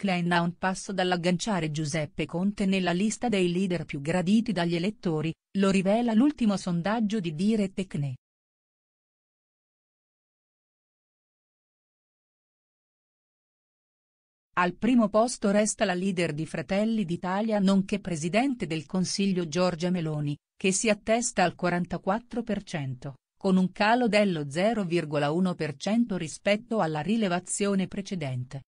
Klein a un passo dall'agganciare Giuseppe Conte nella lista dei leader più graditi dagli elettori, lo rivela l'ultimo sondaggio di Diretecne. Al primo posto resta la leader di Fratelli d'Italia nonché presidente del Consiglio Giorgia Meloni, che si attesta al 44%, con un calo dello 0,1% rispetto alla rilevazione precedente.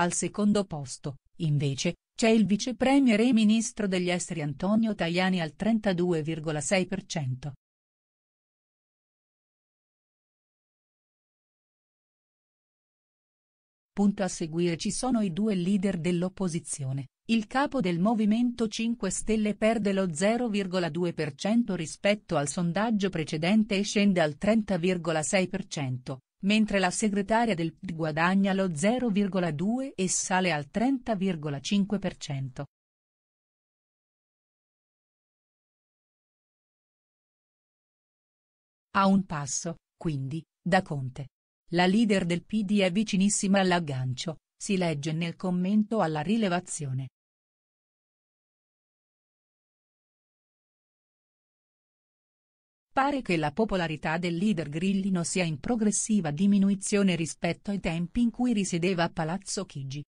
Al secondo posto, invece, c'è il vicepremier e ministro degli esteri Antonio Tajani al 32,6%. Punto a seguire ci sono i due leader dell'opposizione, il capo del Movimento 5 Stelle perde lo 0,2% rispetto al sondaggio precedente e scende al 30,6%, mentre la segretaria del PD guadagna lo 0,2 e sale al 30,5%. A un passo, quindi, da Conte. La leader del PD è vicinissima all'aggancio, si legge nel commento alla rilevazione. Pare che la popolarità del leader grillino sia in progressiva diminuzione rispetto ai tempi in cui risiedeva a Palazzo Chigi.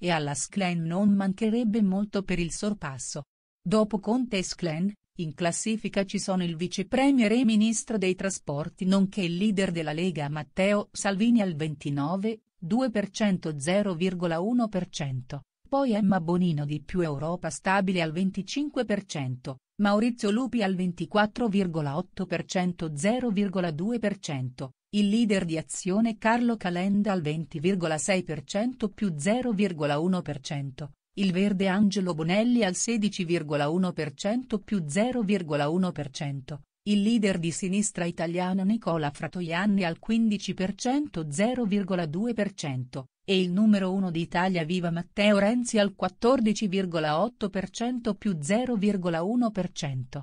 E alla Sclen non mancherebbe molto per il sorpasso. Dopo Conte e Sclen, in classifica ci sono il vicepremier e ministro dei trasporti nonché il leader della Lega Matteo Salvini al 292 0,1%, poi Emma Bonino di più Europa stabile al 25%, Maurizio Lupi al 24,8% 0,2%, il leader di azione Carlo Calenda al 20,6% più 0,1%, il verde Angelo Bonelli al 16,1% più 0,1%, il leader di sinistra italiano Nicola Fratoianni al 15% 0,2%, e il numero 1 di Italia Viva Matteo Renzi al 14,8% più 0,1%.